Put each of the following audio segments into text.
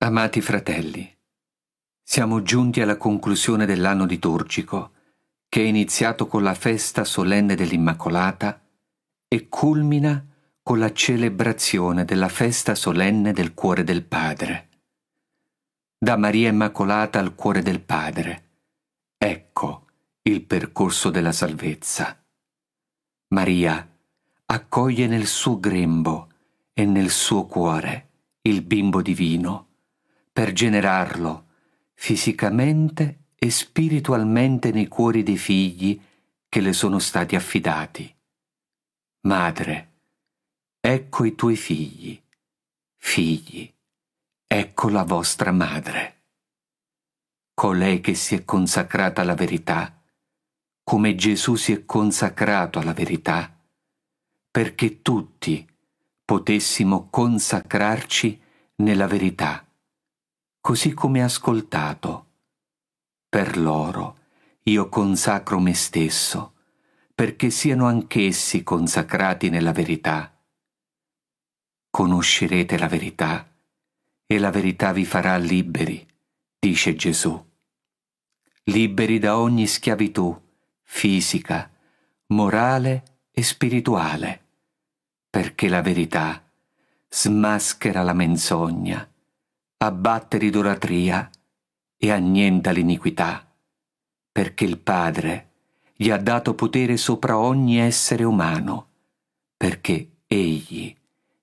Amati fratelli, siamo giunti alla conclusione dell'anno liturgico che è iniziato con la festa solenne dell'Immacolata e culmina con la celebrazione della festa solenne del cuore del Padre. Da Maria Immacolata al cuore del Padre, ecco il percorso della salvezza. Maria accoglie nel suo grembo e nel suo cuore il bimbo divino per generarlo fisicamente e spiritualmente nei cuori dei figli che le sono stati affidati. Madre, ecco i tuoi figli, figli, ecco la vostra madre. Colei che si è consacrata alla verità, come Gesù si è consacrato alla verità, perché tutti potessimo consacrarci nella verità così come ascoltato. Per loro io consacro me stesso, perché siano anch'essi consacrati nella verità. Conoscerete la verità e la verità vi farà liberi, dice Gesù. Liberi da ogni schiavitù fisica, morale e spirituale, perché la verità smaschera la menzogna abbatte l'idolatria e annienta l'iniquità, perché il Padre gli ha dato potere sopra ogni essere umano, perché egli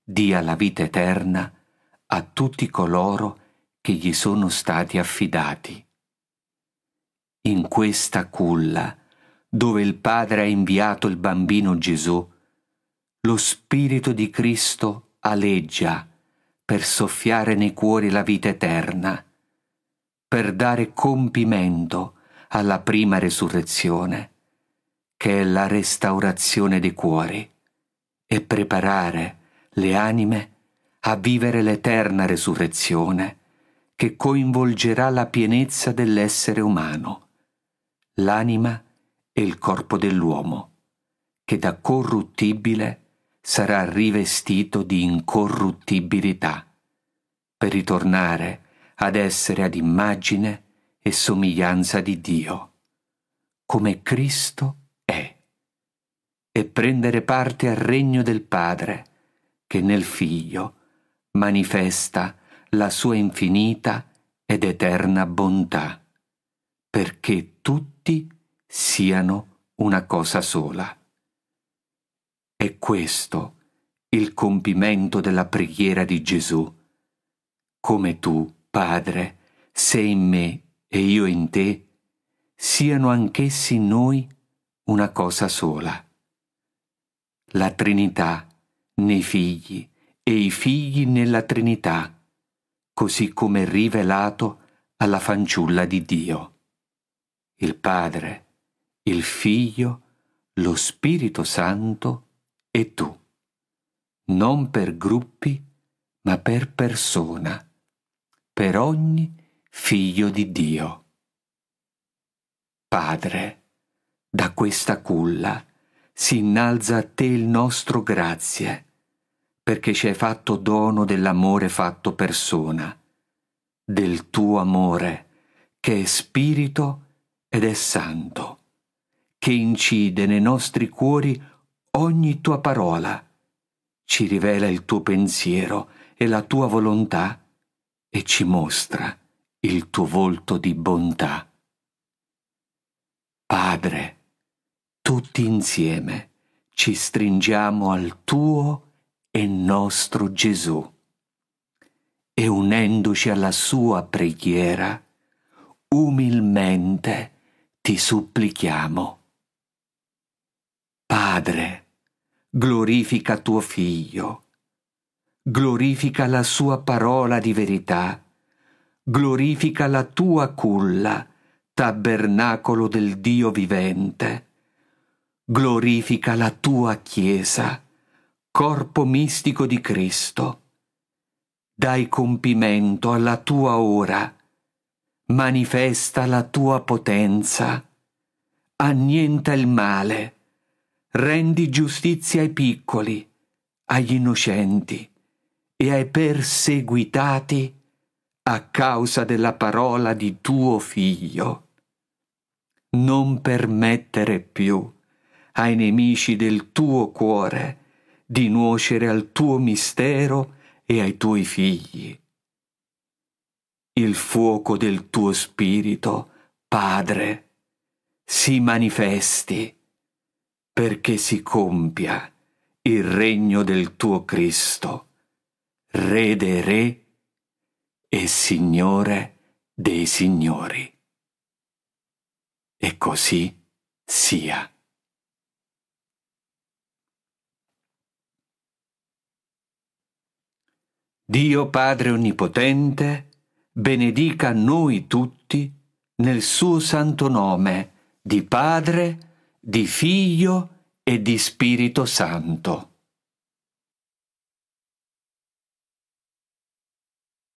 dia la vita eterna a tutti coloro che gli sono stati affidati. In questa culla, dove il Padre ha inviato il bambino Gesù, lo Spirito di Cristo aleggia per soffiare nei cuori la vita eterna, per dare compimento alla prima resurrezione, che è la restaurazione dei cuori, e preparare le anime a vivere l'eterna resurrezione che coinvolgerà la pienezza dell'essere umano, l'anima e il corpo dell'uomo, che da corruttibile sarà rivestito di incorruttibilità per ritornare ad essere ad immagine e somiglianza di Dio, come Cristo è, e prendere parte al regno del Padre, che nel Figlio manifesta la sua infinita ed eterna bontà, perché tutti siano una cosa sola. È questo il compimento della preghiera di Gesù come tu, Padre, sei in me e io in te, siano anch'essi in noi una cosa sola. La Trinità nei figli e i figli nella Trinità, così come rivelato alla fanciulla di Dio. Il Padre, il Figlio, lo Spirito Santo e tu. Non per gruppi, ma per persona per ogni figlio di Dio. Padre, da questa culla si innalza a te il nostro grazie, perché ci hai fatto dono dell'amore fatto persona, del tuo amore che è spirito ed è santo, che incide nei nostri cuori ogni tua parola, ci rivela il tuo pensiero e la tua volontà, e ci mostra il tuo volto di bontà. Padre, tutti insieme ci stringiamo al tuo e nostro Gesù e unendoci alla sua preghiera, umilmente ti supplichiamo. Padre, glorifica tuo Figlio glorifica la sua parola di verità, glorifica la tua culla, tabernacolo del Dio vivente, glorifica la tua Chiesa, corpo mistico di Cristo. Dai compimento alla tua ora, manifesta la tua potenza, annienta il male, rendi giustizia ai piccoli, agli innocenti e ai perseguitati a causa della parola di tuo figlio. Non permettere più ai nemici del tuo cuore di nuocere al tuo mistero e ai tuoi figli. Il fuoco del tuo spirito, Padre, si manifesti perché si compia il regno del tuo Cristo Re dei Re e Signore dei Signori. E così sia. Dio Padre Onnipotente, benedica noi tutti nel suo santo nome di Padre, di Figlio e di Spirito Santo.